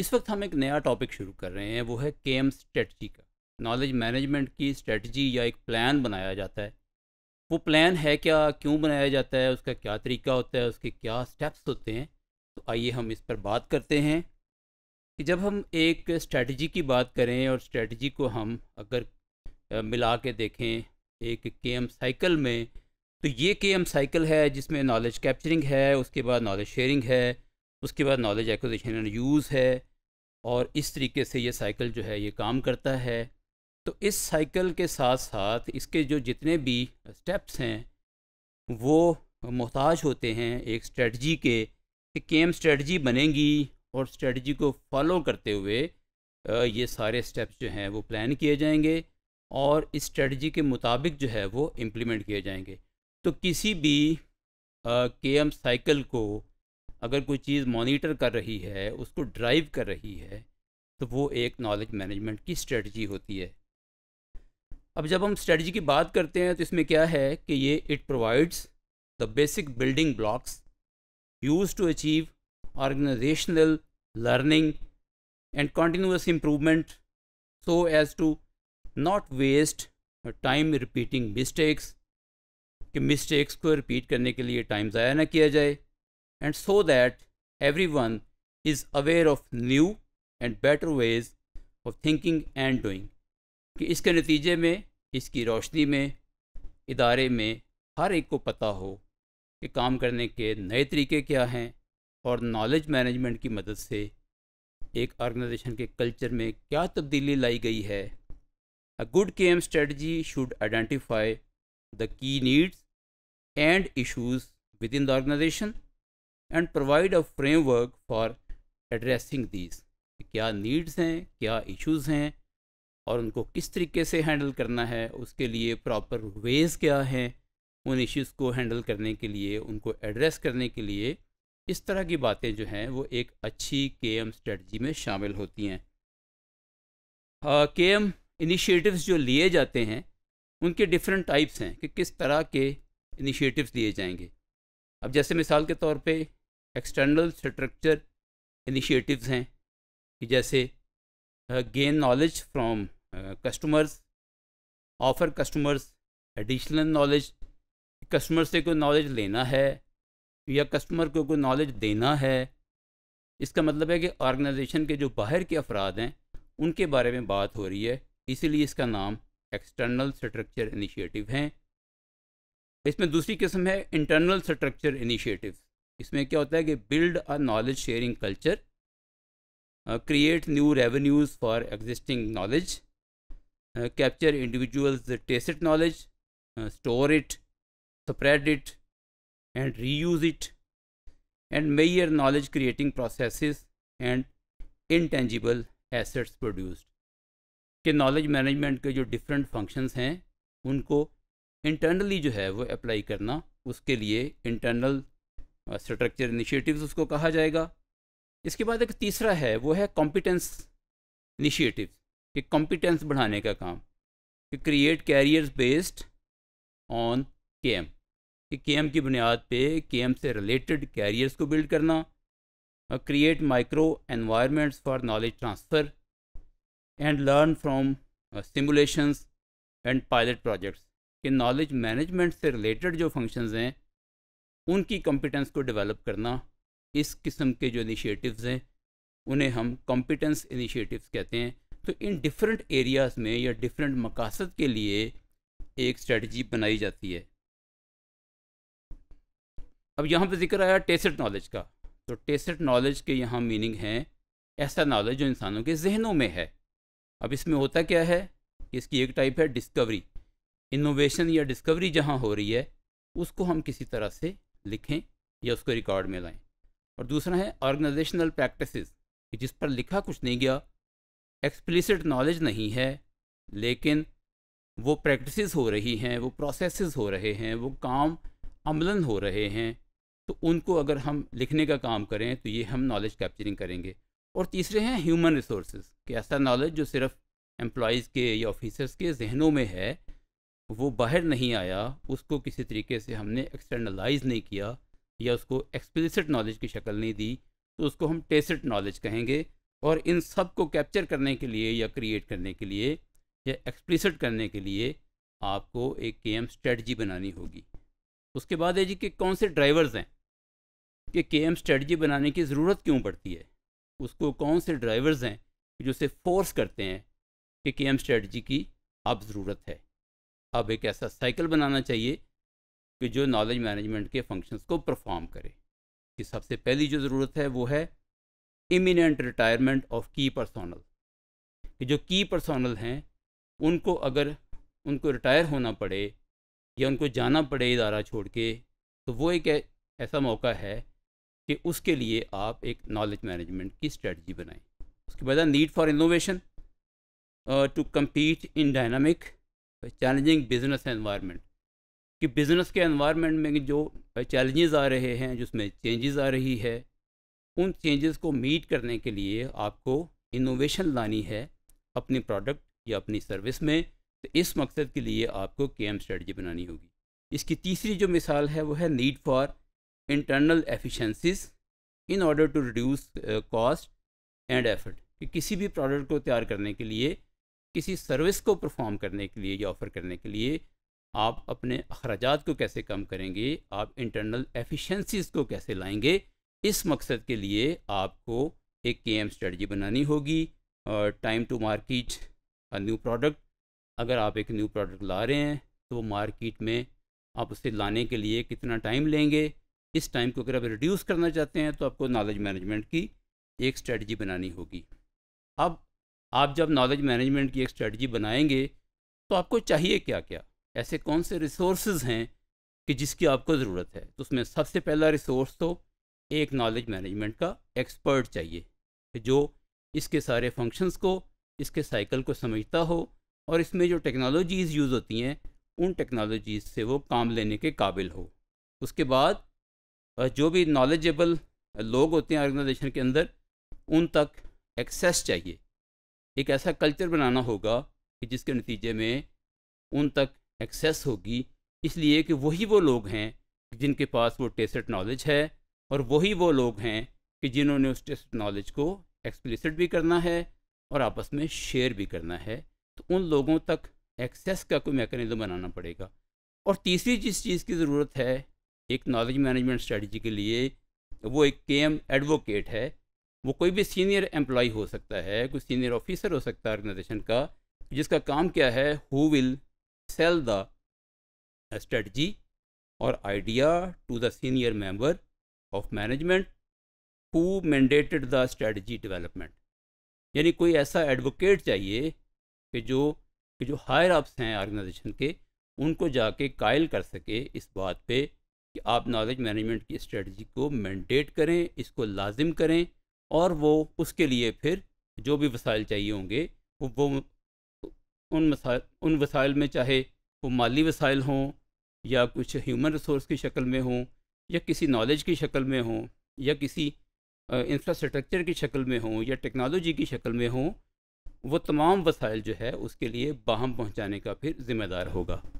इस वक्त हम एक नया टॉपिक शुरू कर रहे हैं वो है के एम स्ट्रेटजी का नॉलेज मैनेजमेंट की स्ट्रेटजी या एक प्लान बनाया जाता है वो प्लान है क्या क्यों बनाया जाता है उसका क्या तरीका होता है उसके क्या स्टेप्स होते हैं तो आइए हम इस पर बात करते हैं कि जब हम एक स्ट्रेटजी की बात करें और स्ट्रेटजी को हम अगर मिला के देखें एक के एम साइकिल में तो ये के एम साइकिल है जिसमें नॉलेज कैप्चरिंग है उसके बाद नॉलेज शेयरिंग है उसके बाद नॉलेज एक्विजिशन एंड यूज़ है और इस तरीके से ये साइकिल जो है ये काम करता है तो इस साइकिल के साथ साथ इसके जो जितने भी स्टेप्स हैं वो मोहताज होते हैं एक स्ट्रेटजी के कि केम स्ट्रेटजी बनेगी और स्ट्रेटजी को फॉलो करते हुए ये सारे स्टेप्स जो हैं वो प्लान किए जाएंगे और इस स्ट्रेटजी के मुताबिक जो है वो इम्प्लीमेंट किए जाएंगे तो किसी भी के एम साइकिल को अगर कोई चीज़ मॉनिटर कर रही है उसको ड्राइव कर रही है तो वो एक नॉलेज मैनेजमेंट की स्ट्रेटजी होती है अब जब हम स्ट्रेटजी की बात करते हैं तो इसमें क्या है कि ये it provides the basic building blocks use to achieve organisational learning and continuous improvement so as to not waste time repeating mistakes कि मिस्टेक्स को रिपीट करने के लिए टाइम ज़ाया ना किया जाए and so that everyone is aware of new and better ways of thinking and doing कि इसके नतीजे में इसकी रोशनी में इदारे में हर एक को पता हो कि काम करने के नए तरीके क्या हैं और नॉलेज मैनेजमेंट की मदद से एक ऑर्गेनाइजेशन के कल्चर में क्या तब्दीली लाई गई है a good K M strategy should identify the key needs and issues in the organization and provide a framework for addressing these क्या नीड्स हैं क्या इश्यूज हैं और उनको किस तरीके से हैंडल करना है उसके लिए प्रॉपर वेज क्या हैं उन इश्यूज़ को हैंडल करने के लिए उनको एड्रेस करने के लिए इस तरह की बातें जो हैं वो एक अच्छी के एम स्ट्रेटजी में शामिल होती हैं के एम इनिशिएटिव्स जो लिए जाते हैं उनके डिफरेंट टाइप्स हैं कि किस तरह के इनिशिएटिव्स लिए जाएंगे अब जैसे मिसाल के तौर पे एक्सटर्नल स्ट्रक्चर इनिशिएटिव्स हैं कि जैसे gain knowledge from customers offer customers additional knowledge customer से कोई नॉलेज लेना है या कस्टमर को कोई नॉलेज देना है इसका मतलब है कि ऑर्गेनाइजेशन के जो बाहर के अफराद हैं उनके बारे में बात हो रही है इसीलिए इसका नाम एक्सटर्नल स्ट्रक्चर इनिशिएटिव हैं इसमें दूसरी किस्म है इंटरनल स्ट्रक्चर इनिशिएटिव्स इसमें क्या होता है कि build a knowledge sharing culture create new revenues for existing knowledge capture individuals test knowledge store it spread it and reuse it and mayor knowledge creating process and intangible assets produced के knowledge management के जो different functions हैं उनको internally जो है वो apply करना उसके लिए इंटरनल स्ट्रक्चर इनिशिएटिव्स उसको कहा जाएगा इसके बाद एक तीसरा है वो है कॉम्पिटेंस इनिशिएटिव कि कॉम्पिटेंस बढ़ाने का काम कि create careers based on K M कि के एम की बुनियाद पे के एम से रिलेटेड कैरियर्स को बिल्ड करना create micro environments for knowledge transfer and learn from simulations and pilot projects कि नॉलेज मैनेजमेंट से रिलेटेड जो फंक्शंस हैं उनकी कॉम्पिटेंस को डेवलप करना इस किस्म के जो इनिशिएटिव्स हैं उन्हें हम कॉम्पिटेंस इनिशिएटिव्स कहते हैं तो इन डिफरेंट एरियाज़ में या डिफरेंट मकासद के लिए एक स्ट्रेटजी बनाई जाती है अब यहाँ पर जिक्र आया टेसट नॉलेज का तो टेसट नॉलेज के यहाँ मीनिंग है ऐसा नॉलेज जो इंसानों के जहनों में है अब इसमें होता क्या है कि इसकी एक टाइप है डिस्कवरी इनोवेशन या डिस्कवरी जहाँ हो रही है उसको हम किसी तरह से लिखें या उसको रिकॉर्ड में लाएं और दूसरा है ऑर्गेनाइजेशनल प्रैक्टिसेस कि जिस पर लिखा कुछ नहीं गया एक्सप्लिसिट नॉलेज नहीं है लेकिन वो प्रैक्टिसेस हो रही हैं वो प्रोसेसेस हो रहे हैं वो काम अमलन हो रहे हैं तो उनको अगर हम लिखने का काम करें तो ये हम नॉलेज कैप्चरिंग करेंगे और तीसरे हैं ह्यूमन रिसोर्स कि ऐसा नॉलेज जो सिर्फ एम्प्लॉज़ के या ऑफिसर्स के जहनों में है वो बाहर नहीं आया उसको किसी तरीके से हमने एक्सटर्नलाइज नहीं किया या उसको एक्सप्लिसिट नॉलेज की शक्ल नहीं दी तो उसको हम टेसिट नॉलेज कहेंगे और इन सब को कैप्चर करने के लिए या क्रिएट करने के लिए या एक्सप्लिसिट करने के लिए आपको एक के एम स्ट्रेटजी बनानी होगी उसके बाद है जी कि कौन से ड्राइवर्स हैं कि के एम स्ट्रेटजी बनाने की ज़रूरत क्यों पड़ती है उसको कौन से ड्राइवर्स हैं जो उसे फोर्स करते हैं कि के एम स्ट्रेटजी की अब ज़रूरत है अब एक ऐसा साइकिल बनाना चाहिए कि जो नॉलेज मैनेजमेंट के फंक्शंस को परफॉर्म करे कि सबसे पहली जो ज़रूरत है वो है imminent retirement of key personnel कि जो की पर्सोनल हैं उनको अगर उनको रिटायर होना पड़े या उनको जाना पड़े इदारा छोड़ के तो वो एक ऐसा मौका है कि उसके लिए आप एक नॉलेज मैनेजमेंट की स्ट्रेटजी बनाएं उसके बाद need for innovation to compete in dynamic challenging business environment कि बिज़नेस के एनवायरनमेंट में जो चैलेंजेस आ रहे हैं जिसमें चेंजेस आ रही है उन चेंजेस को मीट करने के लिए आपको इनोवेशन लानी है अपने प्रोडक्ट या अपनी सर्विस में तो इस मकसद के लिए आपको के एम स्ट्रेटजी बनानी होगी इसकी तीसरी जो मिसाल है वो है need for internal efficiencies in order to reduce cost and effort कि किसी भी प्रोडक्ट को तैयार करने के लिए किसी सर्विस को परफॉर्म करने के लिए या ऑफ़र करने के लिए आप अपने अखराज को कैसे कम करेंगे आप इंटरनल एफिशिएंसीज को कैसे लाएंगे इस मकसद के लिए आपको एक के एम स्ट्रेटजी बनानी होगी और time to market new product अगर आप एक न्यू प्रोडक्ट ला रहे हैं तो वो मार्केट में आप उसे लाने के लिए कितना टाइम लेंगे इस टाइम को अगर आप रिड्यूस करना चाहते हैं तो आपको नॉलेज मैनेजमेंट की एक स्ट्रेटजी बनानी होगी अब आप जब नॉलेज मैनेजमेंट की एक स्ट्रेटजी बनाएंगे तो आपको चाहिए क्या क्या ऐसे कौन से रिसोर्स हैं कि जिसकी आपको ज़रूरत है तो उसमें सबसे पहला रिसोर्स तो एक नॉलेज मैनेजमेंट का एक्सपर्ट चाहिए जो इसके सारे फंक्शंस को इसके साइकिल को समझता हो और इसमें जो टेक्नोलॉजीज़ यूज़ होती हैं उन टेक्नोलॉजीज़ से वो काम लेने के काबिल हो उसके बाद जो भी नॉलेजेबल लोग होते हैं ऑर्गेनाइजेशन के अंदर उन तक एक्सेस चाहिए एक ऐसा कल्चर बनाना होगा कि जिसके नतीजे में उन तक एक्सेस होगी इसलिए कि वही वो लोग हैं जिनके पास वो टेस्ट नॉलेज है और वही वो लोग हैं कि जिन्होंने उस टेस्ट नॉलेज को एक्सप्लिसिट भी करना है और आपस में शेयर भी करना है तो उन लोगों तक एक्सेस का कोई मैकेनिज्म बनाना पड़ेगा और तीसरी जिस चीज़ की ज़रूरत है एक नॉलेज मैनेजमेंट स्ट्रेटजी के लिए वो एक के एम एडवोकेट है वो कोई भी सीनियर एम्प्लॉय हो सकता है कोई सीनियर ऑफिसर हो सकता है ऑर्गेनाइजेशन का जिसका काम क्या है who will sell the strategy और idea to the senior member of management who mandated the strategy development यानी कोई ऐसा एडवोकेट चाहिए कि जो कि जो हायर अप्स हैं ऑर्गेनाइजेशन के उनको जाके कायल कर सके इस बात पे कि आप नॉलेज मैनेजमेंट की स्ट्रेटजी को मैंडेट करें इसको लाजिम करें और वो उसके लिए फिर जो भी वसाइल चाहिए होंगे वो उन मसा उन वसाइल में चाहे वो माली वसाइल हों या कुछ ह्यूमन रिसोर्स की शक्ल में हों या किसी नॉलेज की शक्ल में हों या किसी इंफ्रास्ट्रक्चर की शक्ल में हों या टेक्नोलॉजी की शक्ल में हों वो तमाम वसाइल जो है उसके लिए बाहम पहुंचाने का फिर ज़िम्मेदार होगा